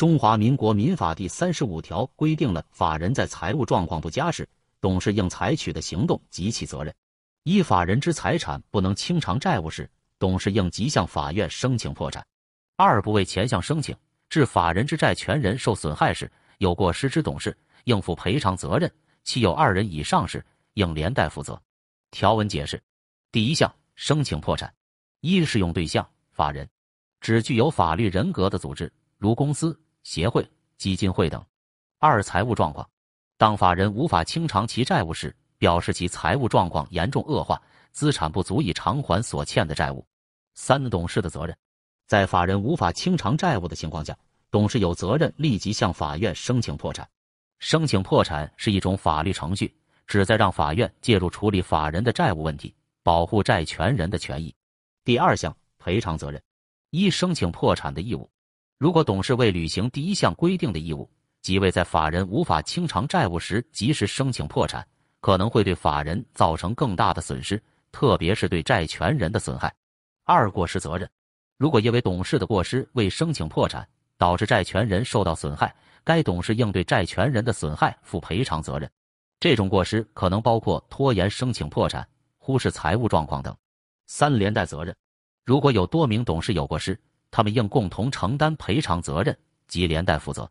中华民国民法第三十五条规定了法人在财务状况不佳时，董事应采取的行动及其责任。一、法人之财产不能清偿债务时，董事应即向法院申请破产；二、不为前项申请，致法人之债权人受损害时，有过失之董事应负赔偿责任。其有二人以上时，应连带负责。条文解释：第一项申请破产，一、适用对象法人，指具有法律人格的组织，如公司。协会、基金会等。二、财务状况。当法人无法清偿其债务时，表示其财务状况严重恶化，资产不足以偿还所欠的债务。三、董事的责任。在法人无法清偿债务的情况下，董事有责任立即向法院申请破产。申请破产是一种法律程序，旨在让法院介入处理法人的债务问题，保护债权人的权益。第二项，赔偿责任。一、申请破产的义务。如果董事未履行第一项规定的义务，即未在法人无法清偿债务时及时申请破产，可能会对法人造成更大的损失，特别是对债权人的损害。二、过失责任：如果因为董事的过失未申请破产，导致债权人受到损害，该董事应对债权人的损害负赔偿责任。这种过失可能包括拖延申请破产、忽视财务状况等。三、连带责任：如果有多名董事有过失。他们应共同承担赔偿责任及连带负责。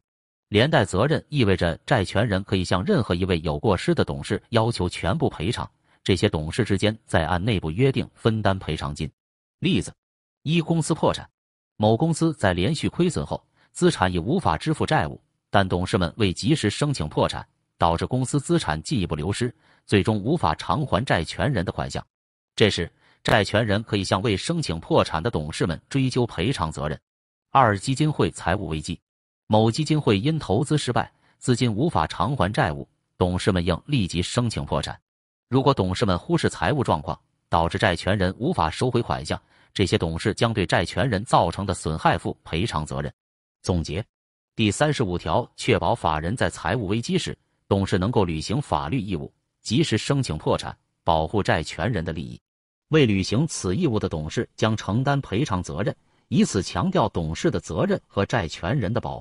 连带责任意味着债权人可以向任何一位有过失的董事要求全部赔偿，这些董事之间再按内部约定分担赔偿金。例子：一公司破产。某公司在连续亏损后，资产已无法支付债务，但董事们未及时申请破产，导致公司资产进一步流失，最终无法偿还债权人的款项。这时，债权人可以向未申请破产的董事们追究赔偿责任。二、基金会财务危机，某基金会因投资失败，资金无法偿还债务，董事们应立即申请破产。如果董事们忽视财务状况，导致债权人无法收回款项，这些董事将对债权人造成的损害负赔偿责任。总结：第三十五条，确保法人在财务危机时，董事能够履行法律义务，及时申请破产，保护债权人的利益。未履行此义务的董事将承担赔偿责任，以此强调董事的责任和债权人的保。